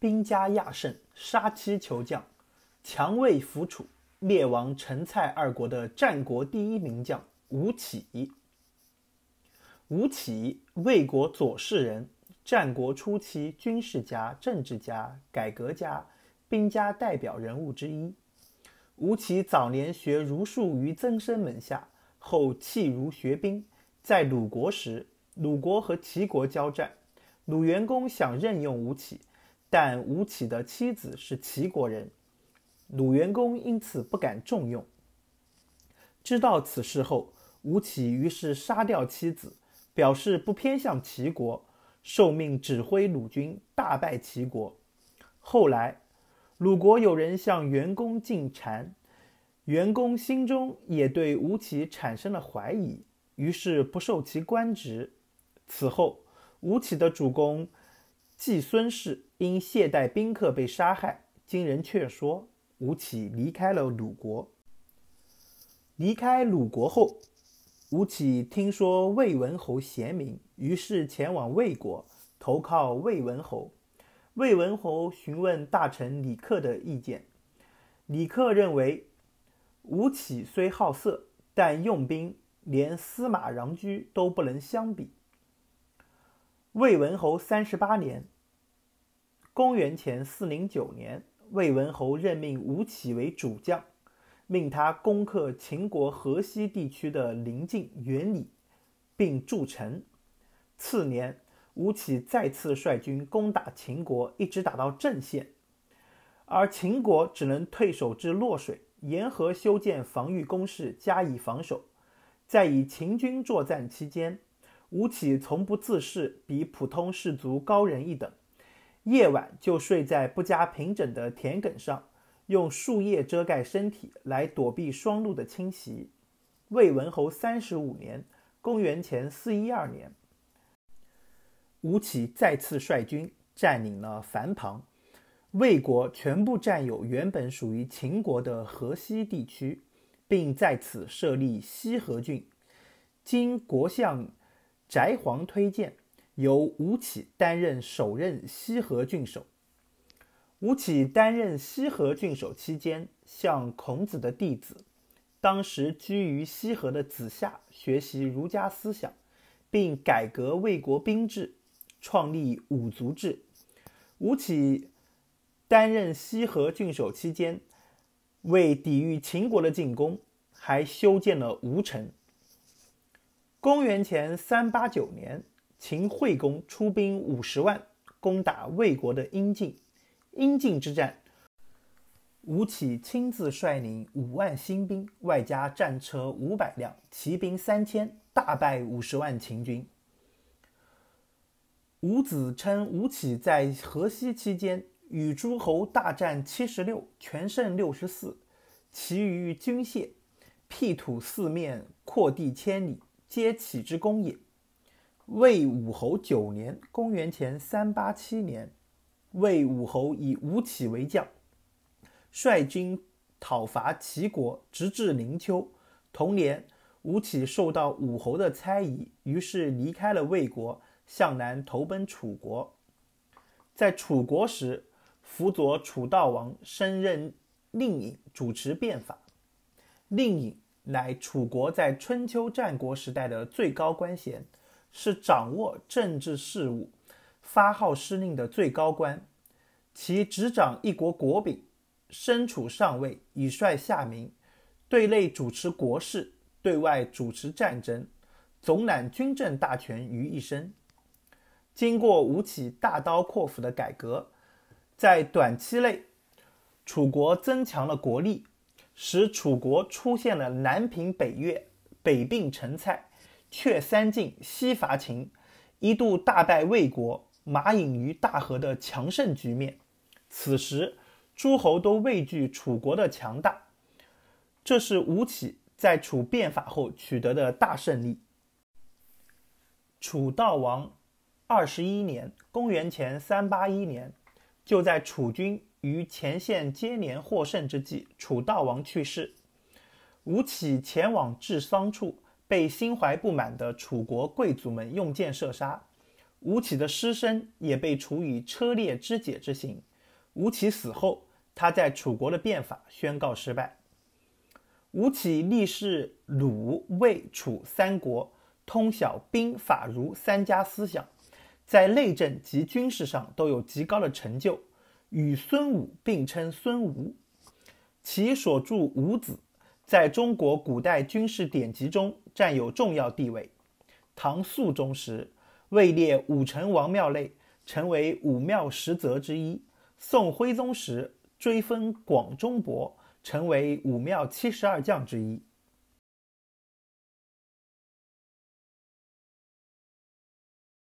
兵家亚胜，杀妻求将，强魏服楚，灭亡陈蔡二国的战国第一名将吴起。吴起，魏国左氏人，战国初期军事家、政治家、改革家，兵家代表人物之一。吴起早年学儒术于曾参门下，后弃儒学兵。在鲁国时，鲁国和齐国交战，鲁元公想任用吴起。但吴起的妻子是齐国人，鲁元公因此不敢重用。知道此事后，吴起于是杀掉妻子，表示不偏向齐国，受命指挥鲁军大败齐国。后来，鲁国有人向元公进谗，元公心中也对吴起产生了怀疑，于是不受其官职。此后，吴起的主公季孙氏。因懈怠宾客被杀害，经人劝说，吴起离开了鲁国。离开鲁国后，吴起听说魏文侯贤明，于是前往魏国投靠魏文侯。魏文侯询问大臣李克的意见，李克认为吴起虽好色，但用兵连司马穰苴都不能相比。魏文侯三十八年。公元前四零九年，魏文侯任命吴起为主将，命他攻克秦国河西地区的邻近原里，并筑城。次年，吴起再次率军攻打秦国，一直打到郑县，而秦国只能退守至洛水，沿河修建防御工事加以防守。在以秦军作战期间，吴起从不自恃比普通士卒高人一等。夜晚就睡在不加平整的田埂上，用树叶遮盖身体来躲避霜露的侵袭。魏文侯三十五年（公元前四一二年），吴起再次率军占领了繁庞，魏国全部占有原本属于秦国的河西地区，并在此设立西河郡。经国相翟璜推荐。由吴起担任首任西河郡守。吴起担任西河郡守期间，向孔子的弟子、当时居于西河的子夏学习儒家思想，并改革魏国兵制，创立五族制。吴起担任西河郡守期间，为抵御秦国的进攻，还修建了吴城。公元前三八九年。秦惠公出兵五十万攻打魏国的阴晋，阴晋之战，吴起亲自率领五万新兵，外加战车五百辆、骑兵三千，大败五十万秦军。伍子称吴起在河西期间与诸侯大战七十六，全胜六十四，其余军械，辟土四面，扩地千里，皆起之功也。魏武侯九年（公元前三八七年），魏武侯以吴起为将，率军讨伐齐国，直至临丘。同年，吴起受到武侯的猜疑，于是离开了魏国，向南投奔楚国。在楚国时，辅佐楚悼王，升任令尹，主持变法。令尹乃楚国在春秋战国时代的最高官衔。是掌握政治事务、发号施令的最高官，其执掌一国国柄，身处上位，以率下民，对内主持国事，对外主持战争，总揽军政大权于一身。经过吴起大刀阔斧的改革，在短期内，楚国增强了国力，使楚国出现了南平北越、北并陈蔡。却三晋，西伐秦，一度大败魏国，马饮于大河的强盛局面。此时，诸侯都畏惧楚国的强大。这是吴起在楚变法后取得的大胜利。楚悼王二十一年（公元前三八一年），就在楚军于前线接连获胜之际，楚悼王去世，吴起前往治丧处。被心怀不满的楚国贵族们用箭射杀，吴起的尸身也被处以车裂肢解之刑。吴起死后，他在楚国的变法宣告失败。吴起历仕鲁、魏、楚三国，通晓兵法、儒三家思想，在内政及军事上都有极高的成就，与孙武并称“孙吴”。其所著《吴子》。在中国古代军事典籍中占有重要地位。唐肃宗时位列武成王庙内，成为武庙十则之一。宋徽宗时追封广忠伯，成为武庙七十二将之一。